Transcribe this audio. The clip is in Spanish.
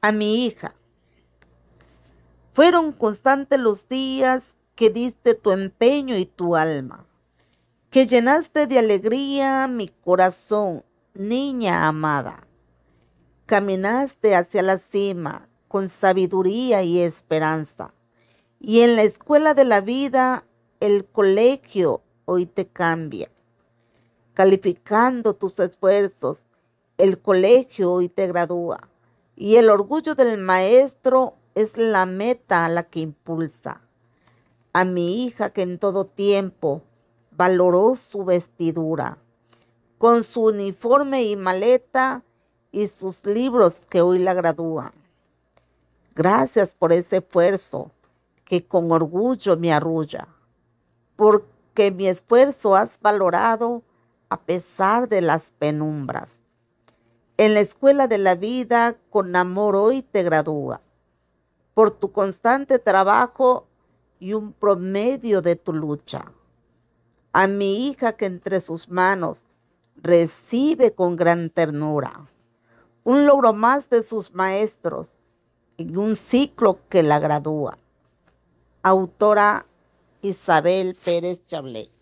a mi hija. Fueron constantes los días que diste tu empeño y tu alma, que llenaste de alegría mi corazón, niña amada. Caminaste hacia la cima con sabiduría y esperanza. Y en la escuela de la vida, el colegio hoy te cambia. Calificando tus esfuerzos, el colegio hoy te gradúa y el orgullo del maestro es la meta a la que impulsa. A mi hija que en todo tiempo valoró su vestidura, con su uniforme y maleta y sus libros que hoy la gradúan. Gracias por ese esfuerzo que con orgullo me arrulla, porque mi esfuerzo has valorado a pesar de las penumbras. En la escuela de la vida, con amor hoy te gradúas. Por tu constante trabajo y un promedio de tu lucha. A mi hija que entre sus manos recibe con gran ternura. Un logro más de sus maestros en un ciclo que la gradúa. Autora Isabel Pérez Chablé.